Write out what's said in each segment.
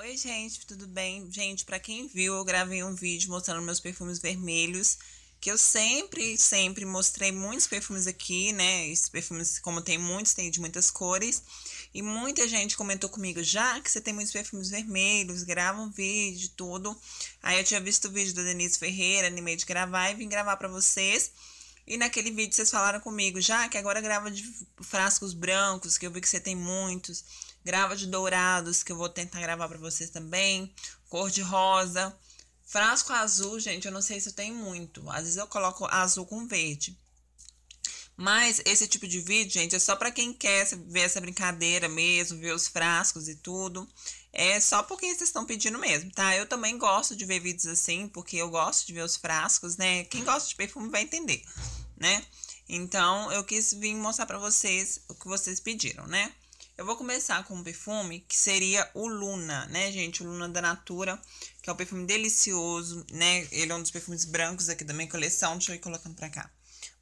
Oi, gente, tudo bem? Gente, para quem viu, eu gravei um vídeo mostrando meus perfumes vermelhos, que eu sempre, sempre mostrei muitos perfumes aqui, né? Esses perfumes, como tem muitos, tem de muitas cores. E muita gente comentou comigo, já que você tem muitos perfumes vermelhos, grava um vídeo e tudo. Aí eu tinha visto o vídeo da Denise Ferreira, animei de gravar e vim gravar para vocês. E naquele vídeo vocês falaram comigo, já que agora grava de frascos brancos, que eu vi que você tem muitos grava de dourados, que eu vou tentar gravar para vocês também, cor de rosa. Frasco azul, gente, eu não sei se eu tenho muito. Às vezes eu coloco azul com verde. Mas esse tipo de vídeo, gente, é só para quem quer ver essa brincadeira mesmo, ver os frascos e tudo. É só porque vocês estão pedindo mesmo, tá? Eu também gosto de ver vídeos assim, porque eu gosto de ver os frascos, né? Quem gosta de perfume vai entender, né? Então, eu quis vir mostrar para vocês o que vocês pediram, né? Eu vou começar com um perfume que seria o Luna, né, gente? O Luna da Natura, que é um perfume delicioso, né? Ele é um dos perfumes brancos aqui da minha coleção. Deixa eu ir colocando pra cá.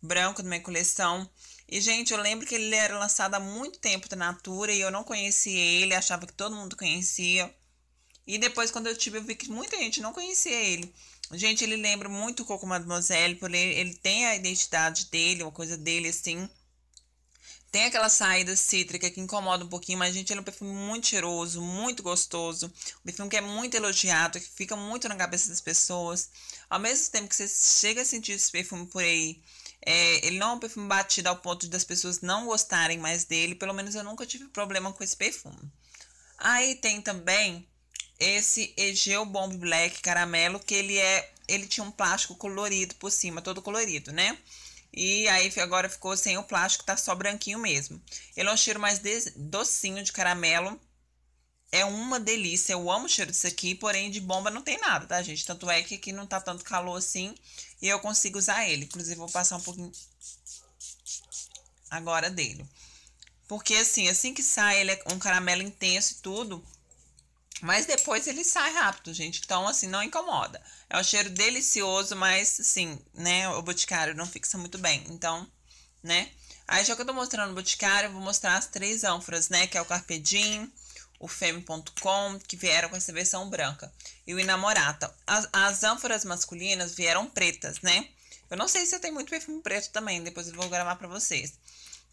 Branco da minha coleção. E, gente, eu lembro que ele era lançado há muito tempo da Natura e eu não conhecia ele, achava que todo mundo conhecia. E depois, quando eu tive, eu vi que muita gente não conhecia ele. Gente, ele lembra muito o Coco Mademoiselle, por ele, ele tem a identidade dele, uma coisa dele assim. Tem aquela saída cítrica que incomoda um pouquinho, mas, gente, ele é um perfume muito cheiroso, muito gostoso. Um perfume que é muito elogiado, que fica muito na cabeça das pessoas. Ao mesmo tempo que você chega a sentir esse perfume por aí, é, ele não é um perfume batido ao ponto das pessoas não gostarem mais dele. Pelo menos eu nunca tive problema com esse perfume. Aí tem também esse Egeu Bomb Black Caramelo, que ele é. Ele tinha um plástico colorido por cima, todo colorido, né? E aí agora ficou sem o plástico, tá só branquinho mesmo. Ele é um cheiro mais docinho de caramelo. É uma delícia, eu amo o cheiro disso aqui, porém de bomba não tem nada, tá, gente? Tanto é que aqui não tá tanto calor assim e eu consigo usar ele. Inclusive, vou passar um pouquinho agora dele. Porque assim, assim que sai, ele é um caramelo intenso e tudo, mas depois ele sai rápido, gente. Então, assim, não incomoda. É um cheiro delicioso, mas, assim, né? O Boticário não fixa muito bem. Então, né? Aí, já que eu tô mostrando o Boticário, eu vou mostrar as três ânforas, né? Que é o Carpedim, o Femme.com, que vieram com essa versão branca. E o Inamorata. As, as ânforas masculinas vieram pretas, né? Eu não sei se eu tenho muito perfume preto também. Depois eu vou gravar pra vocês.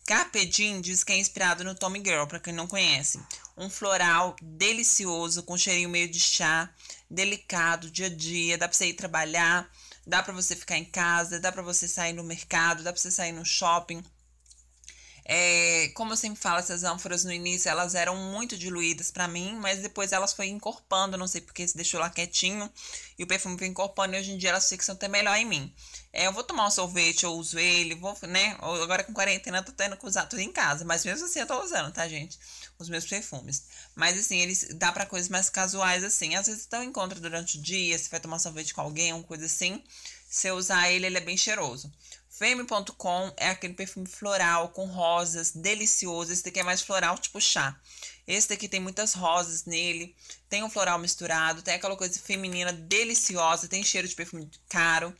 Carpedim diz que é inspirado no Tommy Girl, para quem não conhece um floral delicioso, com cheirinho meio de chá, delicado, dia a dia, dá pra você ir trabalhar, dá pra você ficar em casa, dá pra você sair no mercado, dá pra você sair no shopping. É, como eu sempre falo, essas ânforas no início elas eram muito diluídas para mim, mas depois elas foram encorpando, não sei porque se deixou lá quietinho e o perfume foi encorpando e hoje em dia elas fixam até melhor em mim. É, eu vou tomar um sorvete, eu uso ele, vou, né? Agora com quarentena eu tô tendo que usar tudo em casa, mas mesmo assim eu tô usando, tá, gente? Os meus perfumes. Mas assim, eles dá para coisas mais casuais, assim. Às vezes então encontra durante o dia, se vai tomar sorvete com alguém, uma coisa assim. Se eu usar ele, ele é bem cheiroso. Femme.com é aquele perfume floral com rosas, delicioso. Esse daqui é mais floral, tipo chá. Esse daqui tem muitas rosas nele, tem um floral misturado, tem aquela coisa feminina deliciosa, tem cheiro de perfume caro.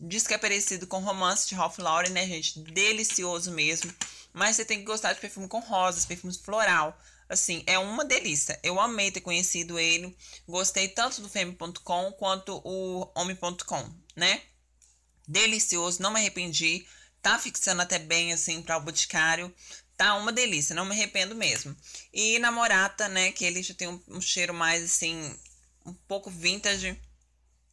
Diz que é parecido com romance de Ralph Lauren, né, gente? Delicioso mesmo. Mas você tem que gostar de perfume com rosas, perfume floral. Assim, é uma delícia. Eu amei ter conhecido ele. Gostei tanto do Femme.com quanto o Homem.com, né? Delicioso, não me arrependi. Tá fixando até bem, assim, para o boticário. Tá uma delícia, não me arrependo mesmo. E na Morata, né, que ele já tem um, um cheiro mais, assim, um pouco vintage.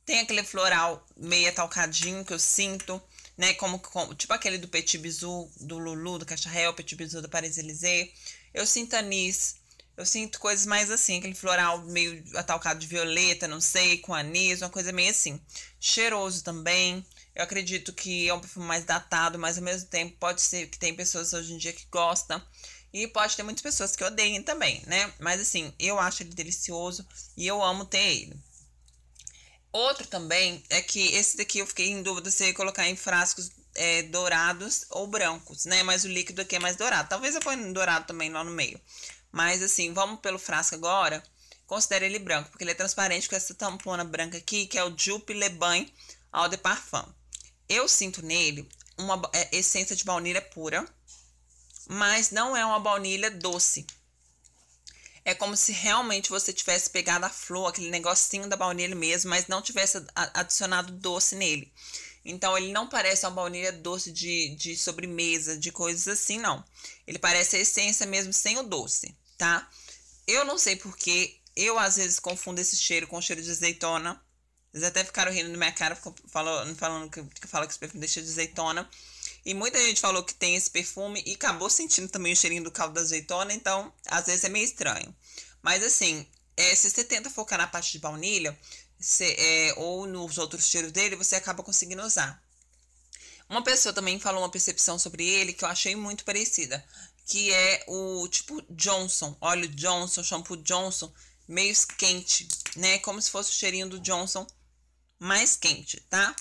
Tem aquele floral meio atalcadinho que eu sinto, né? Como, como tipo aquele do Petit bizou do Lulu, do Cacharel, Petit bizou da Paris Elysée. Eu sinto anis, eu sinto coisas mais assim, aquele floral meio atalcado de violeta, não sei, com anis, uma coisa meio assim. Cheiroso também. Eu acredito que é um perfume mais datado, mas ao mesmo tempo pode ser que tem pessoas hoje em dia que gostam. E pode ter muitas pessoas que odeiem também, né? Mas assim, eu acho ele delicioso e eu amo ter ele. Outro também é que esse daqui eu fiquei em dúvida se eu ia colocar em frascos é, dourados ou brancos, né? Mas o líquido aqui é mais dourado. Talvez eu ponha dourado também lá no meio. Mas assim, vamos pelo frasco agora. Considere ele branco, porque ele é transparente com essa tampona branca aqui, que é o Jupe Le Bain Eau de Parfum. Eu sinto nele uma é, essência de baunilha pura, mas não é uma baunilha doce. É como se realmente você tivesse pegado a flor, aquele negocinho da baunilha mesmo, mas não tivesse adicionado doce nele. Então ele não parece uma baunilha doce de, de sobremesa, de coisas assim, não. Ele parece a essência mesmo sem o doce, tá? Eu não sei porque eu às vezes confundo esse cheiro com o cheiro de azeitona. Eles até ficaram rindo na minha cara, falando, falando que, que fala que esse perfume deixa de azeitona. E muita gente falou que tem esse perfume e acabou sentindo também o cheirinho do caldo da azeitona, então às vezes é meio estranho. Mas assim, é, se você tenta focar na parte de baunilha se, é, ou nos outros cheiros dele, você acaba conseguindo usar. Uma pessoa também falou uma percepção sobre ele que eu achei muito parecida, que é o tipo Johnson, óleo Johnson, shampoo Johnson, meio quente, né? Como se fosse o cheirinho do Johnson mais quente, tá?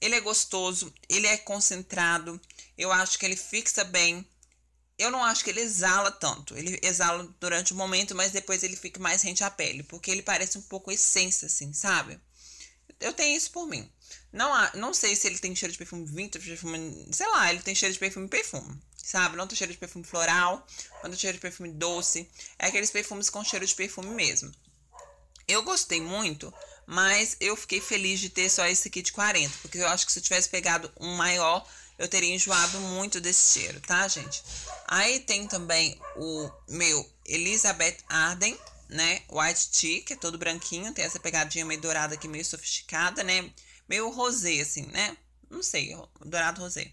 Ele é gostoso, ele é concentrado, eu acho que ele fixa bem. Eu não acho que ele exala tanto. Ele exala durante o momento, mas depois ele fica mais rente à pele, porque ele parece um pouco essência, assim, sabe? Eu tenho isso por mim. Não, há, não sei se ele tem cheiro de perfume vintage, perfume, sei lá, ele tem cheiro de perfume perfume, sabe? Não tem cheiro de perfume floral, não tem cheiro de perfume doce. É aqueles perfumes com cheiro de perfume mesmo. Eu gostei muito mas eu fiquei feliz de ter só esse aqui de 40, porque eu acho que se eu tivesse pegado um maior, eu teria enjoado muito desse cheiro, tá, gente? Aí tem também o meu Elizabeth Arden, né? White Tea, que é todo branquinho, tem essa pegadinha meio dourada aqui, meio sofisticada, né? Meio rosé, assim, né? Não sei, dourado rosé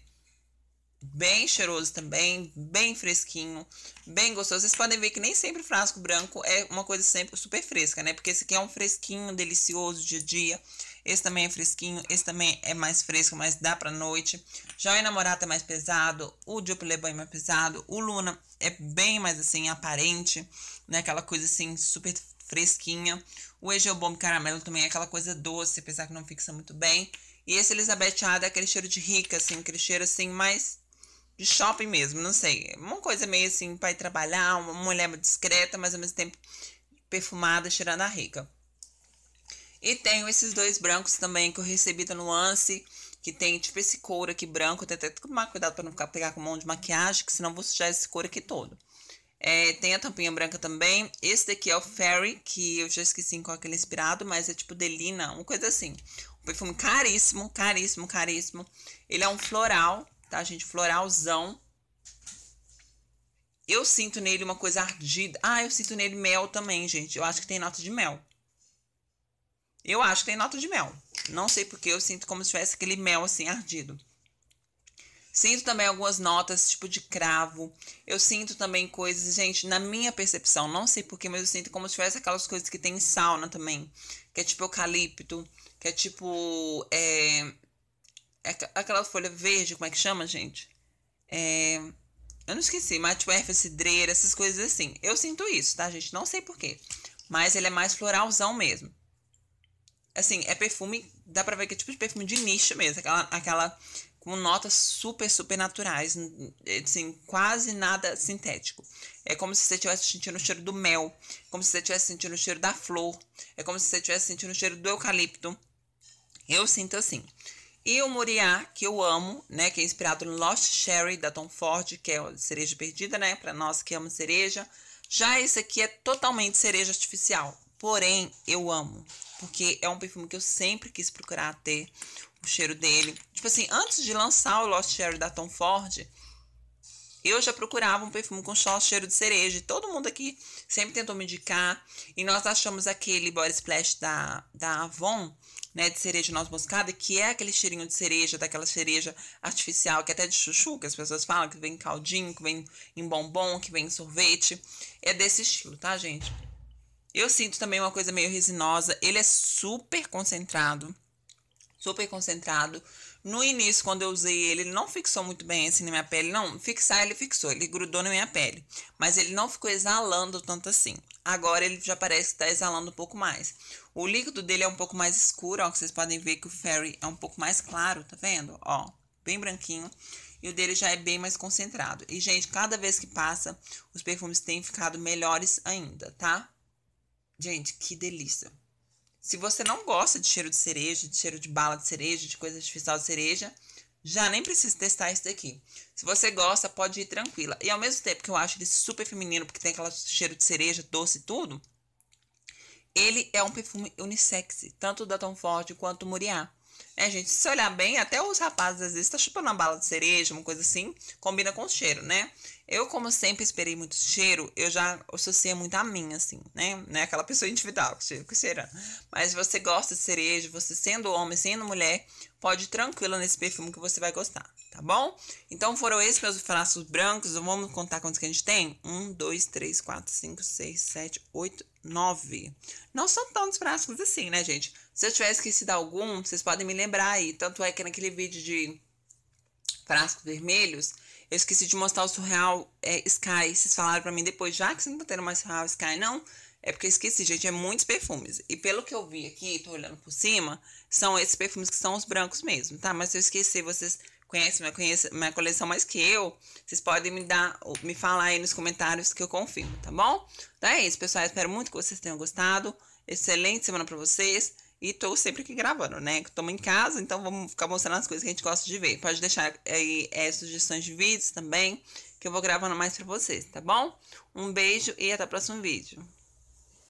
bem cheiroso também, bem fresquinho, bem gostoso. Vocês podem ver que nem sempre frasco branco é uma coisa sempre super fresca, né? Porque esse aqui é um fresquinho, delicioso, dia a dia. Esse também é fresquinho, esse também é mais fresco, mas dá pra noite. Já o Enamorata é mais pesado, o Diopileba é mais pesado, o Luna é bem mais, assim, aparente, né? Aquela coisa, assim, super fresquinha. O Egeu é Bomb Caramelo também é aquela coisa doce, apesar que não fixa muito bem. E esse Elizabeth Ada é aquele cheiro de rica, assim, aquele cheiro, assim, mais de shopping mesmo, não sei. Uma coisa meio assim, para ir trabalhar, uma mulher discreta, mas ao mesmo tempo perfumada, cheirando a rica. E tenho esses dois brancos também que eu recebi da Nuance, que tem tipo esse couro aqui branco. Tem até que tomar cuidado para não ficar pegar com mão de maquiagem, que senão vou sujar esse couro aqui todo. É, tem a tampinha branca também. Esse daqui é o Fairy, que eu já esqueci em qual é que ele é inspirado, mas é tipo Delina, uma coisa assim. Um perfume caríssimo, caríssimo, caríssimo. Ele é um floral, tá, gente? Floralzão. Eu sinto nele uma coisa ardida. Ah, eu sinto nele mel também, gente. Eu acho que tem nota de mel. Eu acho que tem nota de mel. Não sei porque eu sinto como se tivesse aquele mel assim ardido. Sinto também algumas notas, tipo de cravo. Eu sinto também coisas, gente, na minha percepção, não sei porquê, mas eu sinto como se tivesse aquelas coisas que tem em sauna também. Que é tipo eucalipto, que é tipo é, aquela folha verde, como é que chama, gente? É, eu não esqueci, mas tipo erva cidreira, essas coisas assim. Eu sinto isso, tá, gente? Não sei porquê. Mas ele é mais floralzão mesmo. Assim, é perfume, dá pra ver que é tipo de perfume de nicho mesmo. Aquela, aquela com notas super, super naturais. Assim, quase nada sintético. É como se você estivesse sentindo o cheiro do mel. Como se você estivesse sentindo o cheiro da flor. É como se você estivesse sentindo o cheiro do eucalipto. Eu sinto assim. E o Muriá, que eu amo, né? Que é inspirado no Lost Sherry da Tom Ford, que é cereja perdida, né? Para nós que amamos cereja. Já esse aqui é totalmente cereja artificial. Porém, eu amo. Porque é um perfume que eu sempre quis procurar ter o cheiro dele. Tipo assim, antes de lançar o Lost Sherry da Tom Ford, eu já procurava um perfume com só cheiro de cereja. E todo mundo aqui sempre tentou me indicar. E nós achamos aquele Body Splash da, da Avon né, de cereja e noz moscada, que é aquele cheirinho de cereja, daquela cereja artificial, que é até de chuchu, que as pessoas falam, que vem caldinho, que vem em bombom, que vem em sorvete. É desse estilo, tá, gente? Eu sinto também uma coisa meio resinosa. Ele é super concentrado. Super concentrado. No início, quando eu usei ele, ele não fixou muito bem assim na minha pele. Não, fixar ele fixou, ele grudou na minha pele. Mas ele não ficou exalando tanto assim. Agora ele já parece que tá exalando um pouco mais. O líquido dele é um pouco mais escuro, ó. Que vocês podem ver que o Fairy é um pouco mais claro, tá vendo? Ó, bem branquinho. E o dele já é bem mais concentrado. E, gente, cada vez que passa, os perfumes têm ficado melhores ainda, tá? Gente, que delícia. Se você não gosta de cheiro de cereja, de cheiro de bala de cereja, de coisa artificial de cereja, já nem precisa testar esse daqui. Se você gosta, pode ir tranquila. E ao mesmo tempo que eu acho ele super feminino, porque tem aquele cheiro de cereja, doce e tudo, ele é um perfume unissex, tanto da Tom Ford quanto do Muriá. É, gente, se olhar bem, até os rapazes às vezes tá chupando uma bala de cereja, uma coisa assim, combina com o cheiro, né? Eu, como sempre esperei muito cheiro, eu já associei muito a mim, assim, né? né? Aquela pessoa individual que cheira. Mas você gosta de cereja, você sendo homem, sendo mulher, pode ir tranquila nesse perfume que você vai gostar, tá bom? Então foram esses meus frascos brancos. Vamos contar quantos que a gente tem? Um, dois, três, quatro, cinco, seis, sete, oito, 9. Não são tantos frascos assim, né, gente? Se eu tiver esquecido algum, vocês podem me lembrar aí. Tanto é que naquele vídeo de frascos vermelhos, eu esqueci de mostrar o Surreal é, Sky. Vocês falaram para mim depois, já que vocês não tá tendo mais Surreal Sky, não? É porque eu esqueci, gente, é muitos perfumes. E pelo que eu vi aqui, tô olhando por cima, são esses perfumes que são os brancos mesmo, tá? Mas se eu esquecer, vocês conhece minha, conhece minha coleção mais que eu, vocês podem me dar, me falar aí nos comentários que eu confirmo, tá bom? Então é isso, pessoal. espero muito que vocês tenham gostado. Excelente semana para vocês. E tô sempre aqui gravando, né? Estamos em casa, então vamos ficar mostrando as coisas que a gente gosta de ver. Pode deixar aí é, sugestões de vídeos também, que eu vou gravando mais para vocês, tá bom? Um beijo e até o próximo vídeo.